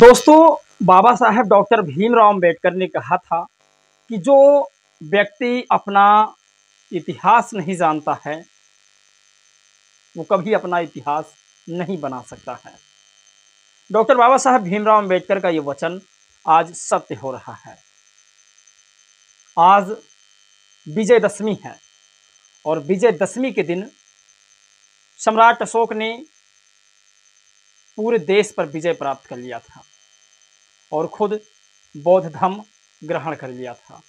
दोस्तों बाबा साहेब डॉक्टर भीमराव अम्बेडकर ने कहा था कि जो व्यक्ति अपना इतिहास नहीं जानता है वो कभी अपना इतिहास नहीं बना सकता है डॉक्टर बाबा साहेब भीमराव अम्बेडकर का ये वचन आज सत्य हो रहा है आज विजयदशमी है और विजयदशमी के दिन सम्राट अशोक ने पूरे देश पर विजय प्राप्त कर लिया था और खुद बौद्ध धर्म ग्रहण कर लिया था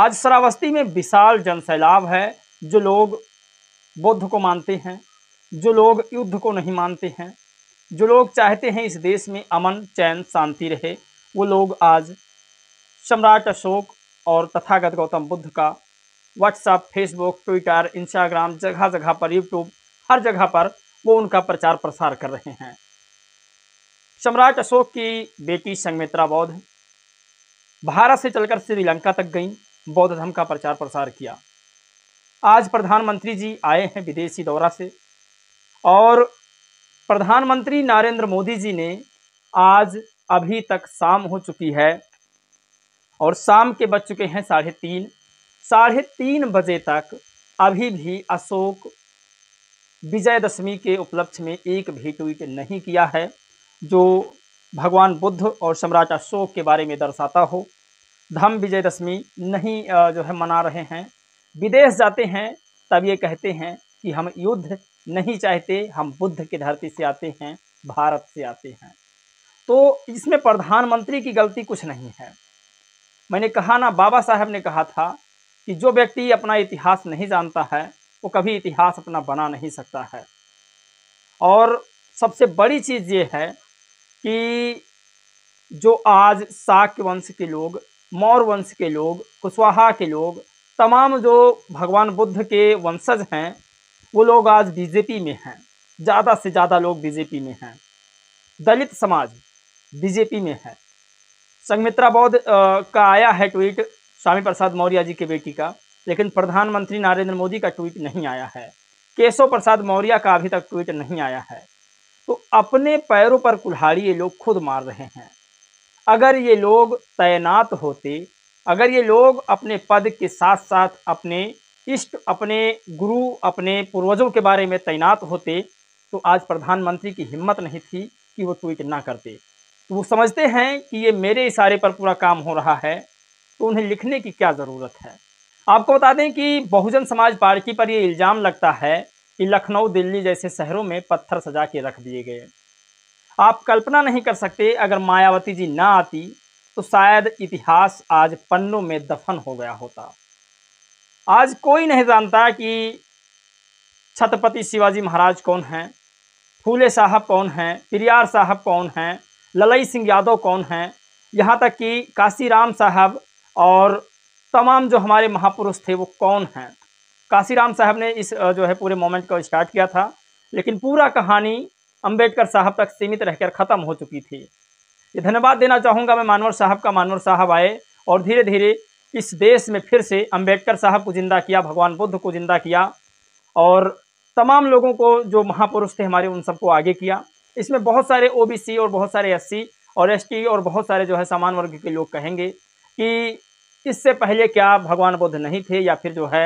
आज श्रावस्ती में विशाल जनसैलाब है जो लोग बौद्ध को मानते हैं जो लोग युद्ध को नहीं मानते हैं जो लोग चाहते हैं इस देश में अमन चैन शांति रहे वो लोग आज सम्राट अशोक और तथागत गौतम बुद्ध का व्हाट्सअप फेसबुक ट्विटर इंस्टाग्राम जगह जगह पर यूट्यूब हर जगह पर वो उनका प्रचार प्रसार कर रहे हैं सम्राट अशोक की बेटी संगमित्रा बौद्ध भारत से चलकर श्रीलंका तक गईं बौद्ध धर्म का प्रचार प्रसार किया आज प्रधानमंत्री जी आए हैं विदेशी दौरा से और प्रधानमंत्री नरेंद्र मोदी जी ने आज अभी तक शाम हो चुकी है और शाम के बज चुके हैं साढ़े तीन साढ़े तीन बजे तक अभी भी अशोक विजयदशमी के उपलक्ष्य में एक भी ट्वीट नहीं किया है जो भगवान बुद्ध और सम्राट अशोक के बारे में दर्शाता हो धम विजयदशमी नहीं जो है मना रहे हैं विदेश जाते हैं तब ये कहते हैं कि हम युद्ध नहीं चाहते हम बुद्ध की धरती से आते हैं भारत से आते हैं तो इसमें प्रधानमंत्री की गलती कुछ नहीं है मैंने कहा ना बाबा साहब ने कहा था कि जो व्यक्ति अपना इतिहास नहीं जानता है वो कभी इतिहास अपना बना नहीं सकता है और सबसे बड़ी चीज़ ये है कि जो आज शाक्य वंश के लोग मौर्य वंश के लोग कुशवाहा के लोग तमाम जो भगवान बुद्ध के वंशज हैं वो लोग आज बीजेपी में हैं ज़्यादा से ज़्यादा लोग बीजेपी में हैं दलित समाज बीजेपी में है संगमित्रा बौद्ध का आया है ट्वीट स्वामी प्रसाद मौर्य जी के बेटी का लेकिन प्रधानमंत्री नरेंद्र मोदी का ट्वीट नहीं आया है केशव प्रसाद मौर्य का अभी तक ट्वीट नहीं आया है अपने पैरों पर कुल्हाड़ी ये लोग खुद मार रहे हैं अगर ये लोग तैनात होते अगर ये लोग अपने पद के साथ साथ अपने इष्ट अपने गुरु अपने पूर्वजों के बारे में तैनात होते तो आज प्रधानमंत्री की हिम्मत नहीं थी कि वो ट्वीट ना करते तो वो समझते हैं कि ये मेरे इशारे पर पूरा काम हो रहा है तो उन्हें लिखने की क्या ज़रूरत है आपको बता दें कि बहुजन समाज पार्टी पर ये इल्ज़ाम लगता है लखनऊ दिल्ली जैसे शहरों में पत्थर सजा के रख दिए गए आप कल्पना नहीं कर सकते अगर मायावती जी ना आती तो शायद इतिहास आज पन्नों में दफन हो गया होता आज कोई नहीं जानता कि छत्रपति शिवाजी महाराज कौन हैं फूले साहब कौन हैं पिरियार साहब कौन हैं ललई सिंह यादव कौन हैं यहाँ तक कि काशीराम साहब और तमाम जो हमारे महापुरुष थे वो कौन हैं काशीराम साहब ने इस जो है पूरे मोमेंट को स्टार्ट किया था लेकिन पूरा कहानी अंबेडकर साहब तक सीमित रहकर ख़त्म हो चुकी थी ये धन्यवाद देना चाहूँगा मैं मानवर साहब का मानवर साहब आए और धीरे धीरे इस देश में फिर से अंबेडकर साहब को ज़िंदा किया भगवान बुद्ध को ज़िंदा किया और तमाम लोगों को जो महापुरुष थे हमारे उन सबको आगे किया इसमें बहुत सारे ओ और बहुत सारे एस और एस और बहुत सारे जो है सामान्य वर्ग के लोग कहेंगे कि इससे पहले क्या भगवान बुद्ध नहीं थे या फिर जो है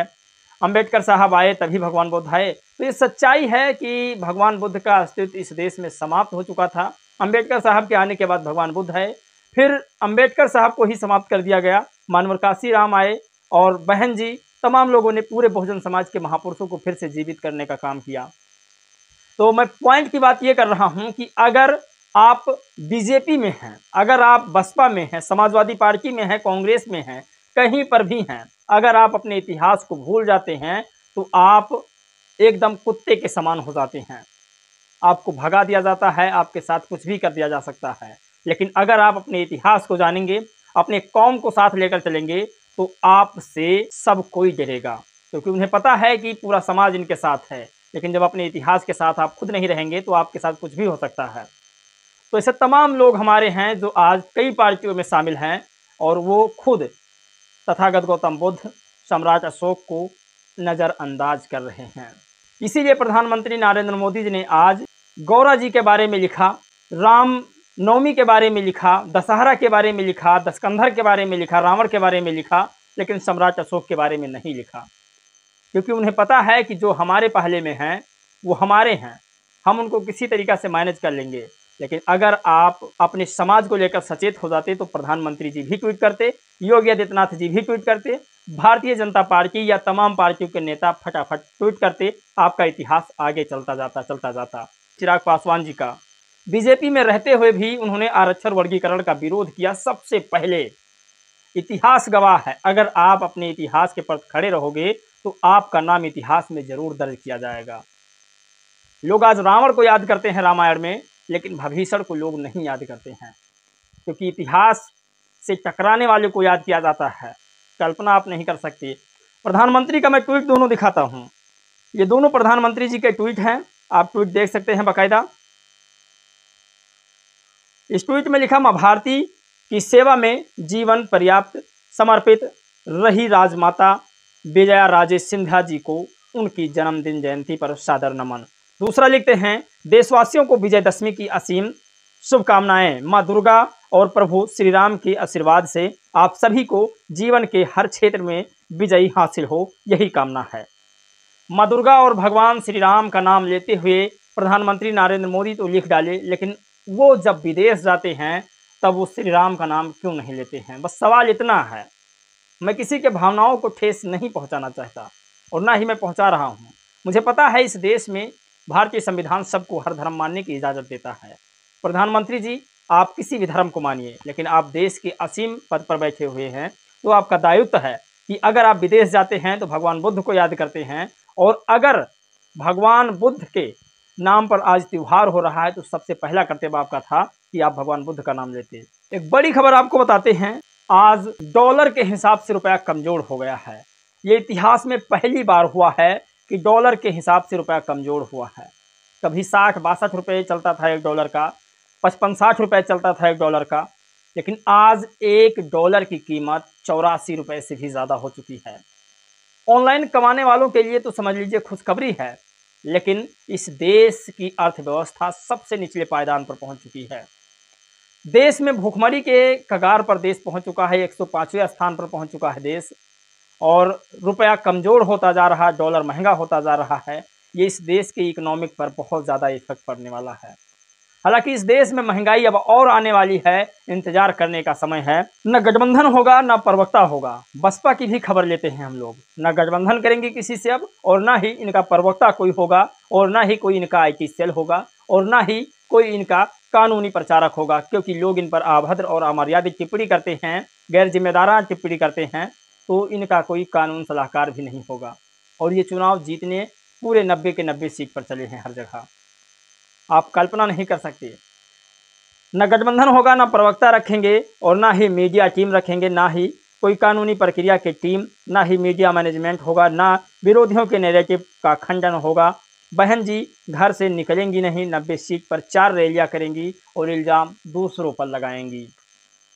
अंबेडकर साहब आए तभी भगवान बुद्ध आए तो ये सच्चाई है कि भगवान बुद्ध का अस्तित्व इस देश में समाप्त हो चुका था अंबेडकर साहब के आने के बाद भगवान बुद्ध आए फिर अंबेडकर साहब को ही समाप्त कर दिया गया मानवर काशी राम आए और बहन जी तमाम लोगों ने पूरे बहुजन समाज के महापुरुषों को फिर से जीवित करने का काम किया तो मैं पॉइंट की बात ये कर रहा हूँ कि अगर आप बीजेपी में हैं अगर आप बसपा में हैं समाजवादी पार्टी में हैं कांग्रेस में हैं कहीं पर भी हैं अगर आप अपने इतिहास को भूल जाते हैं तो आप एकदम कुत्ते के समान हो जाते हैं आपको भगा दिया जाता है आपके साथ कुछ भी कर दिया जा सकता है लेकिन अगर आप अपने इतिहास को जानेंगे अपने कौम को साथ लेकर चलेंगे तो आपसे सब कोई डरेगा क्योंकि उन्हें पता है कि पूरा समाज इनके साथ है लेकिन जब अपने इतिहास के साथ आप खुद नहीं रहेंगे तो आपके साथ कुछ भी हो सकता है तो ऐसे तमाम लोग हमारे हैं जो आज कई पार्टियों में शामिल हैं और वो खुद तथागत गौतम बुद्ध सम्राट अशोक को नज़रअंदाज कर रहे हैं इसीलिए प्रधानमंत्री नरेंद्र मोदी जी ने आज गौरा जी के बारे में लिखा राम नवमी के बारे में लिखा दशहरा के बारे में लिखा दस्कंधर के बारे में लिखा रावण के बारे में लिखा लेकिन सम्राट अशोक के बारे में नहीं लिखा क्योंकि उन्हें पता है कि जो हमारे पहले में हैं वो हमारे हैं हम उनको किसी तरीक़ा से मैनेज कर लेंगे लेकिन अगर आप अपने समाज को लेकर सचेत हो जाते तो प्रधानमंत्री जी भी ट्वीट करते योगी आदित्यनाथ जी भी ट्वीट करते भारतीय जनता पार्टी या तमाम पार्टियों के नेता फटाफट ट्वीट करते आपका इतिहास आगे चलता जाता चलता जाता चिराग पासवान जी का बीजेपी में रहते हुए भी उन्होंने आरक्षण वर्गीकरण का विरोध किया सबसे पहले इतिहास गवाह है अगर आप अपने इतिहास के पर खड़े रहोगे तो आपका नाम इतिहास में जरूर दर्ज किया जाएगा लोग आज रावण को याद करते हैं रामायण में लेकिन भभीषण को लोग नहीं याद करते हैं क्योंकि इतिहास से टकराने वाले को याद किया जाता है कल्पना आप नहीं कर सकते प्रधानमंत्री का मैं ट्वीट दोनों दिखाता हूँ ये दोनों प्रधानमंत्री जी के ट्वीट हैं आप ट्वीट देख सकते हैं बाकायदा इस ट्वीट में लिखा माँ भारती की सेवा में जीवन पर्याप्त समर्पित रही राजमाता विजया राजे सिंधिया जी को उनकी जन्मदिन जयंती पर सादर नमन दूसरा लिखते हैं देशवासियों को विजयदशमी की असीम शुभकामनाएं माँ दुर्गा और प्रभु श्री राम के आशीर्वाद से आप सभी को जीवन के हर क्षेत्र में विजयी हासिल हो यही कामना है माँ दुर्गा और भगवान श्री राम का नाम लेते हुए प्रधानमंत्री नरेंद्र मोदी तो लिख डाले लेकिन वो जब विदेश जाते हैं तब वो श्री राम का नाम क्यों नहीं लेते हैं बस सवाल इतना है मैं किसी के भावनाओं को ठेस नहीं पहुंचाना चाहता और ना ही मैं पहुंचा रहा हूं मुझे पता है इस देश में भारतीय संविधान सबको हर धर्म मानने की इजाज़त देता है प्रधानमंत्री जी आप किसी भी धर्म को मानिए लेकिन आप देश के असीम पद पर बैठे हुए हैं तो आपका दायित्व है कि अगर आप विदेश जाते हैं तो भगवान बुद्ध को याद करते हैं और अगर भगवान बुद्ध के नाम पर आज त्यौहार हो रहा है तो सबसे पहला कर्तव्य आपका था कि आप भगवान बुद्ध का नाम लेते एक बड़ी खबर आपको बताते हैं आज डॉलर के हिसाब से रुपया कमज़ोर हो गया है ये इतिहास में पहली बार हुआ है कि डॉलर के हिसाब से रुपया कमज़ोर हुआ है कभी साठ बासठ रुपये चलता था एक डॉलर का पचपन साठ रुपये चलता था एक डॉलर का लेकिन आज एक डॉलर की कीमत चौरासी रुपये से भी ज़्यादा हो चुकी है ऑनलाइन कमाने वालों के लिए तो समझ लीजिए खुशखबरी है लेकिन इस देश की अर्थव्यवस्था सबसे निचले पायदान पर पहुंच चुकी है देश में भूखमरी के कगार पर देश पहुंच चुका है एक सौ स्थान पर पहुंच चुका है देश और रुपया कमज़ोर होता जा रहा है डॉलर महंगा होता जा रहा है ये इस देश के इकोनॉमिक पर बहुत ज़्यादा इफेक्ट पड़ने वाला है हालांकि इस देश में महंगाई अब और आने वाली है इंतजार करने का समय है न गठबंधन होगा न प्रवक्ता होगा बसपा की भी खबर लेते हैं हम लोग न गठबंधन करेंगे किसी से अब और ना ही इनका प्रवक्ता कोई होगा और ना ही कोई इनका आई सेल होगा और ना ही कोई इनका कानूनी प्रचारक होगा क्योंकि लोग इन पर आभद्र और अमर्यादित टिप्पणी करते हैं गैर जिम्मेदारा टिप्पणी करते हैं तो इनका कोई कानून सलाहकार भी नहीं होगा और ये चुनाव जीतने पूरे नब्बे के नब्बे सीट पर चले हैं हर जगह आप कल्पना नहीं कर सकते न गठबंधन होगा ना प्रवक्ता रखेंगे और ना ही मीडिया टीम रखेंगे ना ही कोई कानूनी प्रक्रिया की टीम ना ही मीडिया मैनेजमेंट होगा ना विरोधियों के नेगेटिव का खंडन होगा बहन जी घर से निकलेंगी नहीं नब्बे सीट पर चार रैलियां करेंगी और इल्ज़ाम दूसरों पर लगाएंगी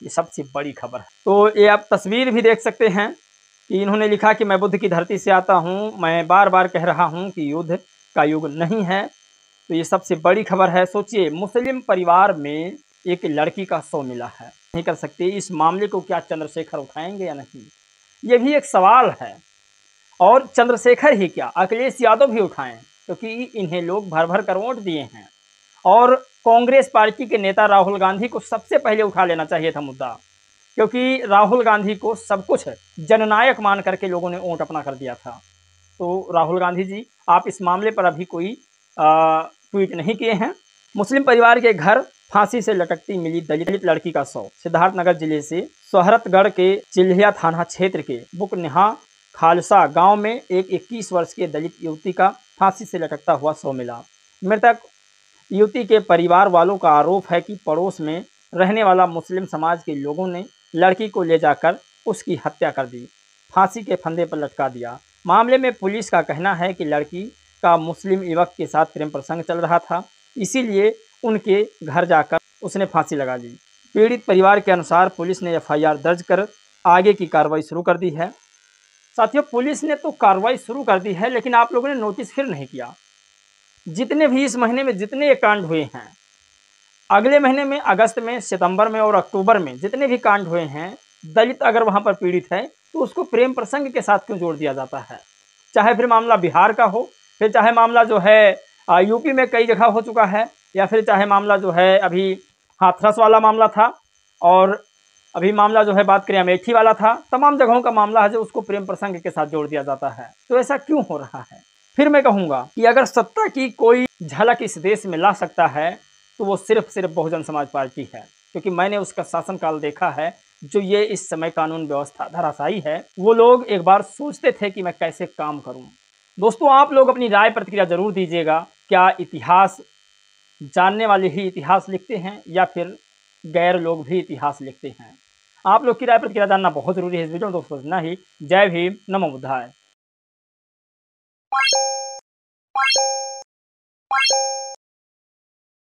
ये सबसे बड़ी खबर है तो ये आप तस्वीर भी देख सकते हैं कि इन्होंने लिखा कि मैं बुद्ध की धरती से आता हूँ मैं बार बार कह रहा हूँ कि युद्ध का युग नहीं है तो ये सबसे बड़ी खबर है सोचिए मुस्लिम परिवार में एक लड़की का सो मिला है नहीं कर सकते इस मामले को क्या चंद्रशेखर उठाएंगे या नहीं ये भी एक सवाल है और चंद्रशेखर ही क्या अखिलेश यादव भी उठाएं क्योंकि तो इन्हें लोग भर भर कर वोट दिए हैं और कांग्रेस पार्टी के नेता राहुल गांधी को सबसे पहले उठा लेना चाहिए था मुद्दा क्योंकि राहुल गांधी को सब कुछ जननायक मान करके लोगों ने वोट अपना कर दिया था तो राहुल गांधी जी आप इस मामले पर अभी कोई ट्वीट नहीं किए हैं मुस्लिम परिवार के घर फांसी से लटकती मिली दलित लड़की का शव सिद्धार्थनगर जिले से सोहरतगढ़ के चिल्हिया थाना क्षेत्र के बुकनिहा खालसा गांव में एक 21 वर्ष के दलित युवती का फांसी से लटकता हुआ शव मिला मृतक युवती के परिवार वालों का आरोप है कि पड़ोस में रहने वाला मुस्लिम समाज के लोगों ने लड़की को ले जाकर उसकी हत्या कर दी फांसी के फंदे पर लटका दिया मामले में पुलिस का कहना है कि लड़की का मुस्लिम युवक के साथ प्रेम प्रसंग चल रहा था इसीलिए उनके घर जाकर उसने फांसी लगा ली पीड़ित परिवार के अनुसार पुलिस ने एफआईआर दर्ज कर आगे की कार्रवाई शुरू कर दी है साथियों पुलिस ने तो कार्रवाई शुरू कर दी है लेकिन आप लोगों ने नोटिस फिर नहीं किया जितने भी इस महीने में जितने ये कांड हुए हैं अगले महीने में अगस्त में सितंबर में और अक्टूबर में जितने भी कांड हुए हैं दलित अगर वहाँ पर पीड़ित है तो उसको प्रेम प्रसंग के साथ क्यों जोड़ दिया जाता है चाहे फिर मामला बिहार का हो फिर चाहे मामला जो है यूपी में कई जगह हो चुका है या फिर चाहे मामला जो है अभी हाथरस वाला मामला था और अभी मामला जो है बात करें अमेठी वाला था तमाम जगहों का मामला है जो उसको प्रेम प्रसंग के साथ जोड़ दिया जाता है तो ऐसा क्यों हो रहा है फिर मैं कहूँगा कि अगर सत्ता की कोई झलक इस देश में ला सकता है तो वो सिर्फ सिर्फ बहुजन समाज पार्टी है क्योंकि मैंने उसका शासनकाल देखा है जो ये इस समय कानून व्यवस्था धराशायी है वो लोग एक बार सोचते थे कि मैं कैसे काम करूँ दोस्तों आप लोग अपनी राय प्रतिक्रिया ज़रूर दीजिएगा क्या इतिहास जानने वाले ही इतिहास लिखते हैं या फिर गैर लोग भी इतिहास लिखते हैं आप लोग की राय प्रतिक्रिया जानना बहुत ज़रूरी है इस वीडियो में दोस्तों ना ही जय भीम नमो बुद्धाय